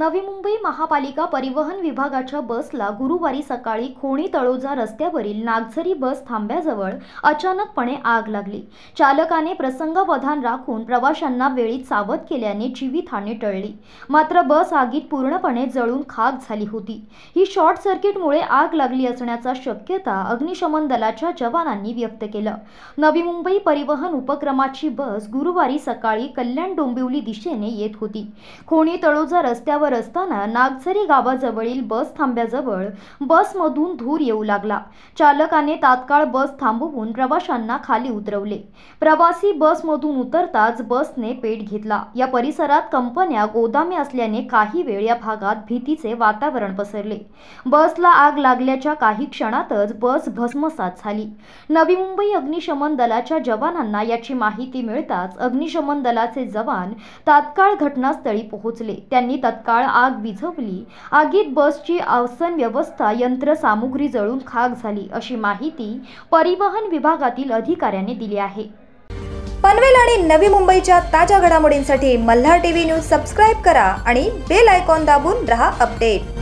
नवी मुंबई महापालिका परिवहन विभागाच्या बसला गुरुवारी सकाळी खोणी तळोजा रस्त्यावरील नागझरी बस थांब्याजवळ अचानकपणे आग लागली चालकाने प्रसंगवधान राखून प्रवाशांना वेळीत सावध केल्याने जीवितहानी टळली मात्र बस आगीत पूर्णपणे जळून खाक झाली होती ही शॉर्ट सर्किटमुळे आग लागली असण्याचा शक्यता अग्निशमन दलाच्या जवानांनी व्यक्त केलं नवी मुंबई परिवहन उपक्रमाची बस गुरुवारी सकाळी कल्याण डोंबिवली दिशेने येत होती खोणी तळोजा रस्त्यावर रस्त्यावर असताना नागझरी गावाजवळील बस थांब्याजवळ बसमधून धूर येऊ लागला चालकाने तात्काळ बस थांबवून प्रवाशांना खाली उतरवले प्रवासी बसमधून उतरताच बसने पेट घेतला या परिसरात कंपन्या गोदामे असल्याने काही वेळ या भागात भीतीचे वातावरण पसरले बसला आग लागल्याच्या काही क्षणातच बस भस्मसात झाली नवी मुंबई अग्निशमन दलाच्या जवानांना याची माहिती मिळताच अग्निशमन दलाचे जवान तात्काळ घटनास्थळी पोहोचले त्यांनी तत्काळ तात्काळ आग विझवली आगीत बसची आसन व्यवस्था यंत्रसामुग्री जळून खाक झाली अशी माहिती परिवहन विभागातील अधिकाऱ्यांनी दिली आहे पनवेल आणि नवी मुंबईच्या ताज्या घडामोडींसाठी मल्हार टीव्ही न्यूज सबस्क्राईब करा आणि बेल आयकॉन दाबून रहा अपडेट